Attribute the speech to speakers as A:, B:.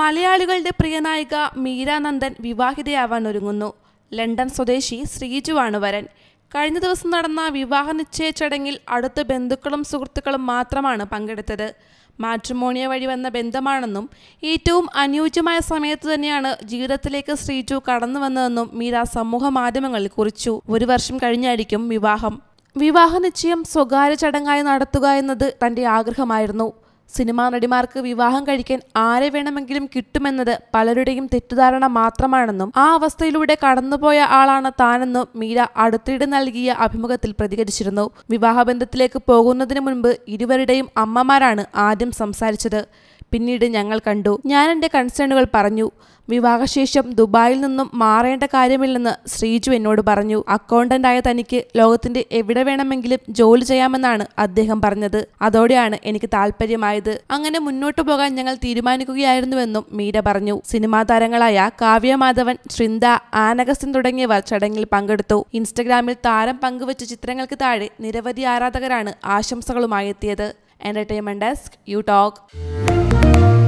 A: മലയാളികളുടെ പ്രിയനായിക മീരാനന്ദൻ വിവാഹിതയാവാൻ ഒരുങ്ങുന്നു ലണ്ടൻ സ്വദേശി ശ്രീജുവാണ് വരൻ കഴിഞ്ഞ ദിവസം നടന്ന വിവാഹ നിശ്ചയ ചടങ്ങിൽ അടുത്ത ബന്ധുക്കളും സുഹൃത്തുക്കളും മാത്രമാണ് പങ്കെടുത്തത് മാട്രിമോണിയ വഴി വന്ന ബന്ധമാണെന്നും ഏറ്റവും അനുയോജ്യമായ സമയത്ത് തന്നെയാണ് ജീവിതത്തിലേക്ക് ശ്രീജു കടന്നു വന്നതെന്നും മീര സമൂഹ മാധ്യമങ്ങളിൽ കുറിച്ചു ഒരു വർഷം കഴിഞ്ഞായിരിക്കും വിവാഹം വിവാഹ നിശ്ചയം സ്വകാര്യ ചടങ്ങായി നടത്തുക എന്നത് തന്റെ ആഗ്രഹമായിരുന്നു സിനിമാ നടിമാർക്ക് വിവാഹം കഴിക്കാൻ ആരെ വേണമെങ്കിലും കിട്ടുമെന്നത് പലരുടെയും തെറ്റിദ്ധാരണ മാത്രമാണെന്നും ആ അവസ്ഥയിലൂടെ കടന്നുപോയ ആളാണ് താനെന്നും മീര അടുത്തിടെ നൽകിയ അഭിമുഖത്തിൽ പ്രതികരിച്ചിരുന്നു വിവാഹബന്ധത്തിലേക്ക് പോകുന്നതിന് മുൻപ് ഇരുവരുടെയും അമ്മമാരാണ് ആദ്യം സംസാരിച്ചത് പിന്നീട് ഞങ്ങൾ കണ്ടു ഞാൻ എൻ്റെ കൺസേണുകൾ പറഞ്ഞു വിവാഹശേഷം ദുബായിൽ നിന്നും മാറേണ്ട കാര്യമില്ലെന്ന് ശ്രീജു എന്നോട് പറഞ്ഞു അക്കൗണ്ടന്റായ തനിക്ക് ലോകത്തിന്റെ എവിടെ വേണമെങ്കിലും ജോലി ചെയ്യാമെന്നാണ് അദ്ദേഹം പറഞ്ഞത് അതോടെയാണ് എനിക്ക് താല്പര്യമായത് ഉണ്ടായത് അങ്ങനെ മുന്നോട്ടു പോകാൻ ഞങ്ങൾ തീരുമാനിക്കുകയായിരുന്നുവെന്നും മീര പറഞ്ഞു സിനിമാ താരങ്ങളായ കാവ്യ മാധവൻ ശൃന്ദ ആനകസൻ തുടങ്ങിയവർ ചടങ്ങിൽ പങ്കെടുത്തു ഇൻസ്റ്റഗ്രാമിൽ താരം പങ്കുവച്ച ചിത്രങ്ങൾക്ക് താഴെ നിരവധി ആരാധകരാണ് ആശംസകളുമായി എത്തിയത് എന്റർടൈൻമെന്റ് ഡെസ്ക് യു ടോക്ക്